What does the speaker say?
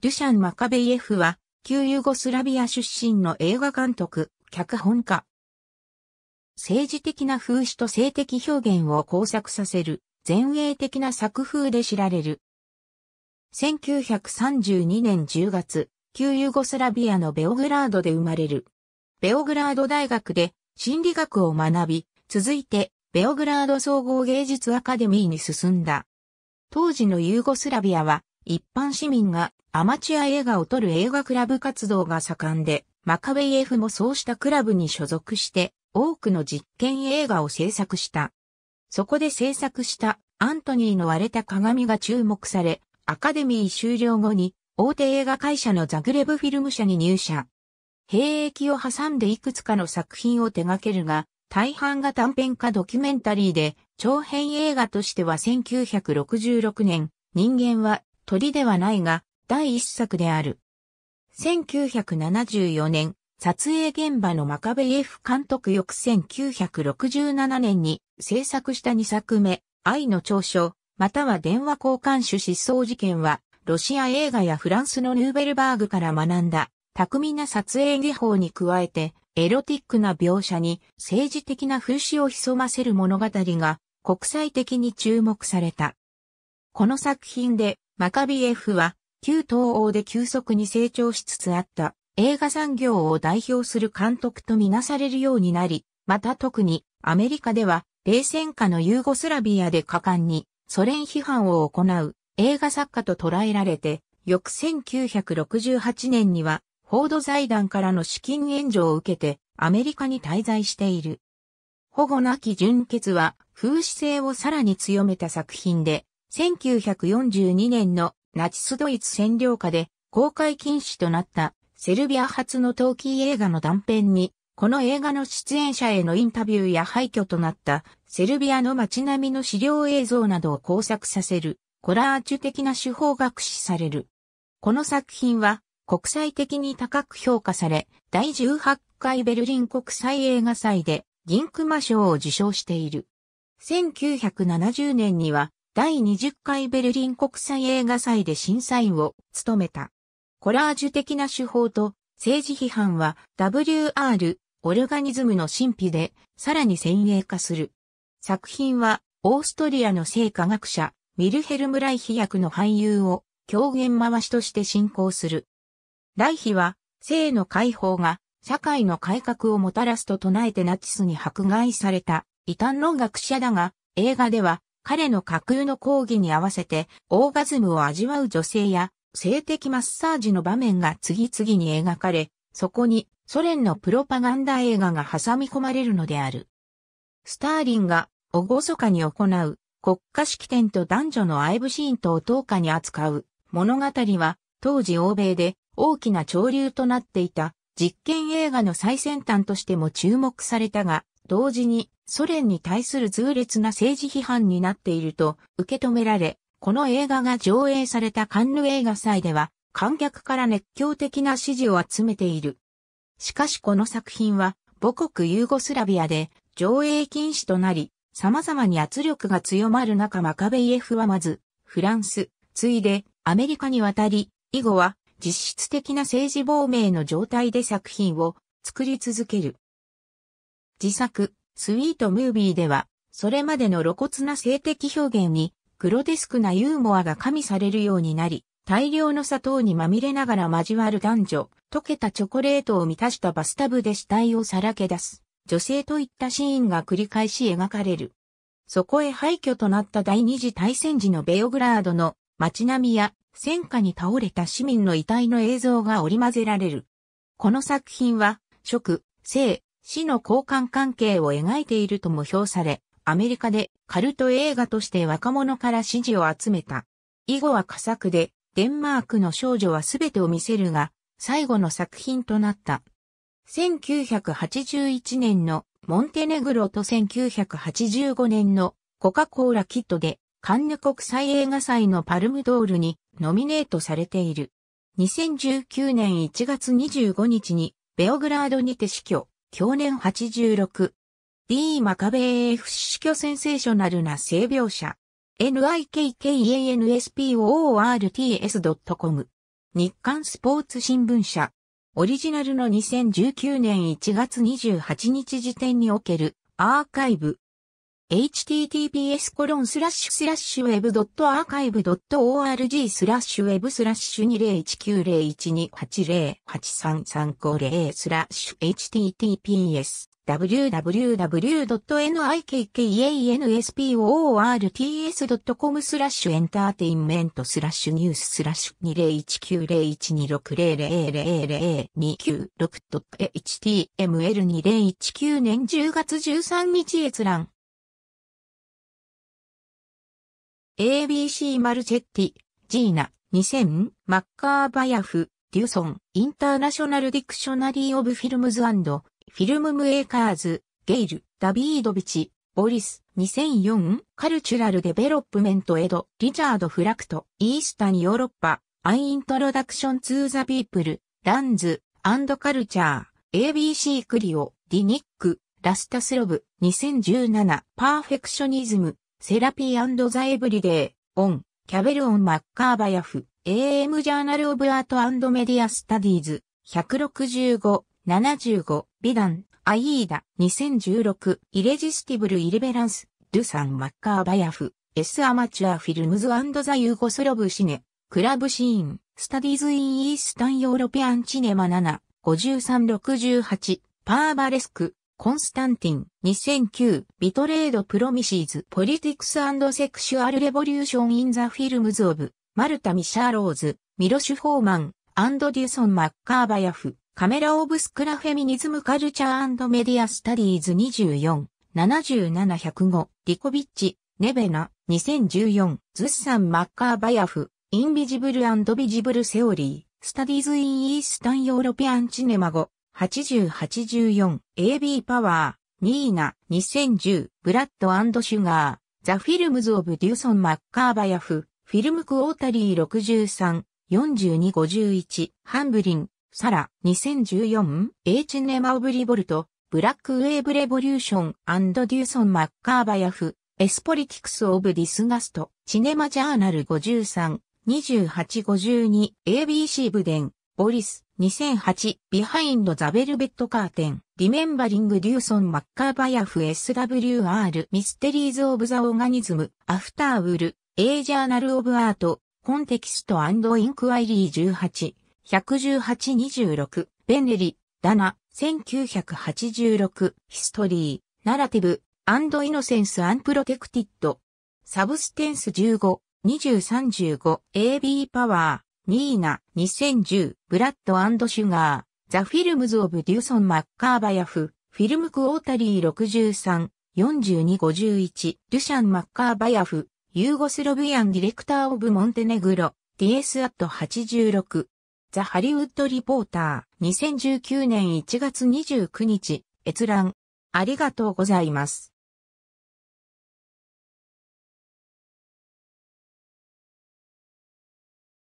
ルシャン・マカベイエフは、旧ユーゴスラビア出身の映画監督、脚本家。政治的な風刺と性的表現を工作させる、前衛的な作風で知られる。1932年10月、旧ユーゴスラビアのベオグラードで生まれる。ベオグラード大学で心理学を学び、続いてベオグラード総合芸術アカデミーに進んだ。当時のユーゴスラビアは一般市民がアマチュア映画を撮る映画クラブ活動が盛んで、マカベイイ F もそうしたクラブに所属して多くの実験映画を制作した。そこで制作したアントニーの割れた鏡が注目され、アカデミー終了後に大手映画会社のザグレブフィルム社に入社。兵役を挟んでいくつかの作品を手掛けるが、大半が短編かドキュメンタリーで、長編映画としては1966年、人間は鳥ではないが、第一作である。1974年、撮影現場のマカベイエフ監督翌1967年に制作した2作目、愛の長所、または電話交換手失踪事件は、ロシア映画やフランスのヌーベルバーグから学んだ、巧みな撮影技法に加えて、エロティックな描写に政治的な風刺を潜ませる物語が国際的に注目された。この作品でマカビエフは、旧東欧で急速に成長しつつあった映画産業を代表する監督とみなされるようになり、また特にアメリカでは冷戦下のユーゴスラビアで果敢にソ連批判を行う映画作家と捉えられて、翌1968年にはフォード財団からの資金援助を受けてアメリカに滞在している。保護なき純血は風刺性をさらに強めた作品で、1942年のナチスドイツ占領下で公開禁止となったセルビア初の陶器映画の断片に、この映画の出演者へのインタビューや廃墟となったセルビアの街並みの資料映像などを工作させるコラージュ的な手法が駆使される。この作品は国際的に高く評価され、第18回ベルリン国際映画祭で銀熊賞を受賞している。1970年には第20回ベルリン国際映画祭で審査員を務めた。コラージュ的な手法と政治批判は WR、オルガニズムの神秘でさらに先鋭化する。作品はオーストリアの性科学者ミルヘルム・ライヒ役の俳優を狂言回しとして進行する。ライヒは性の解放が社会の改革をもたらすと唱えてナチスに迫害された異端の学者だが映画では彼の架空の講義に合わせて、オーガズムを味わう女性や、性的マッサージの場面が次々に描かれ、そこにソ連のプロパガンダ映画が挟み込まれるのである。スターリンが、おごそかに行う、国家式典と男女の愛部シーンとを等価に扱う、物語は、当時欧米で大きな潮流となっていた、実験映画の最先端としても注目されたが、同時にソ連に対する痛烈な政治批判になっていると受け止められ、この映画が上映されたカンヌ映画祭では観客から熱狂的な支持を集めている。しかしこの作品は母国ユーゴスラビアで上映禁止となり、様々に圧力が強まる中マカベイエフはまず、フランス、ついでアメリカに渡り、以後は実質的な政治亡命の状態で作品を作り続ける。自作、スイートムービーでは、それまでの露骨な性的表現に、グロテスクなユーモアが加味されるようになり、大量の砂糖にまみれながら交わる男女、溶けたチョコレートを満たしたバスタブで死体をさらけ出す、女性といったシーンが繰り返し描かれる。そこへ廃墟となった第二次大戦時のベオグラードの街並みや戦火に倒れた市民の遺体の映像が織り混ぜられる。この作品は、食、性、死の交換関係を描いているとも評され、アメリカでカルト映画として若者から支持を集めた。以後は佳作で、デンマークの少女は全てを見せるが、最後の作品となった。1981年のモンテネグロと1985年のコカ・コーラキットでカンヌ国際映画祭のパルムドールにノミネートされている。2019年1月25日にベオグラードにて死去。去年86。D マカベ a f 死去センセーショナルな性描写。nikkanspoorts.com 日刊スポーツ新聞社。オリジナルの2019年1月28日時点におけるアーカイブ。https コロンスラッシュスラッシュ web.archive.org スラッシュ web スラッシュ20190128083350スラッシュ https www.nikkansports.com スラッシュエンターテインメントスラッシュニューススラッシュ 20190126000029.html2019 年10月13日閲覧 ABC マルチェッティ、ジーナ、2000、マッカーバヤフ、デュソン、インターナショナルディクショナリー・オブ・フィルムズ・フィルム・ムエーカーズ、ゲイル、ダビードビチ、ボリス、2004、カルチュラル・デベロップメント・エド、リチャード・フラクト、イースタン・ヨーロッパ、アイ・イントロダクション・ツー・ザ・ピープル、ランズ、アンド・カルチャー、ABC クリオ、ディニック、ラスタスロブ、2017、パーフェクショニズム、セラピーザエブリデイ、オン、キャベルオン・マッカーバヤフ、AM ジャーナル・オブ・アートアンド・メディア・スタディーズ、165、75、ダン、アイーダ、2016、イレジスティブル・イレベランス、ドゥサン・マッカーバヤフ、S アマチュア・フィルムズアンド・ザ・ユーゴスロブ・シネ、クラブシーン、スタディーズ・イン・イースタン・ヨーロピアン・チネマ7、5368、パーバレスク、コンスタンティン、2009、ビトレードプロミシーズ、ポリティクスセクシュアルレボリューションインザフィルムズオブ、マルタ・ミシャーローズ、ミロシュ・フォーマン、アンド・デュソン・マッカーバヤフ、カメラ・オブ・スクラ・フェミニズム・カルチャーメディア・スタディーズ24、77105、リコビッチ、ネベナ、2014、ズッサン・マッカーバヤフ、インビジブルビジブル・セオリー、スタディーズ・イン・イースタン・ヨーロピアン・チネマゴ、8084、AB パワー、ニーナ、2010、ブラッドシュガー、ザ・フィルムズ・オブ・デューソン・マッカーバヤフ、フィルムクオータリー63、4251、ハンブリン、サラ、2014、エーチネマ・オブ・リボルト、ブラック・ウェーブ・レボリューション・デューソン・マッカーバヤフ、エスポリティクス・オブ・ディスガスト、チネマ・ジャーナル53、2852、ABC ブデン、ボリス、2008、ビハインド・ザ・ベルベット・カーテン、リメンバリング・デューソン・マッカーバヤフ SWR、ミステリーズ・オブ・ザ・オーガニズム、アフター・ウル、エジャーナル・オブ・アート、コンテキスト・アンド・インクワイリー18、118-26、ベンリ、ダナ、1986、ヒストリー、ナラティブ、アンド・イノセンス・アンプロテクティッド、サブステンス15、2035、AB パワー、ニーナ、2010、ブラッドシュガー、ザ・フィルムズ・オブ・デューソン・マッカーバヤフ、フィルムクオータリー63、4251、ルシャン・マッカーバヤフ、ユーゴスロビアン・ディレクター・オブ・モンテネグロ、DS アット86、ザ・ハリウッド・リポーター、2019年1月29日、閲覧。ありがとうございます。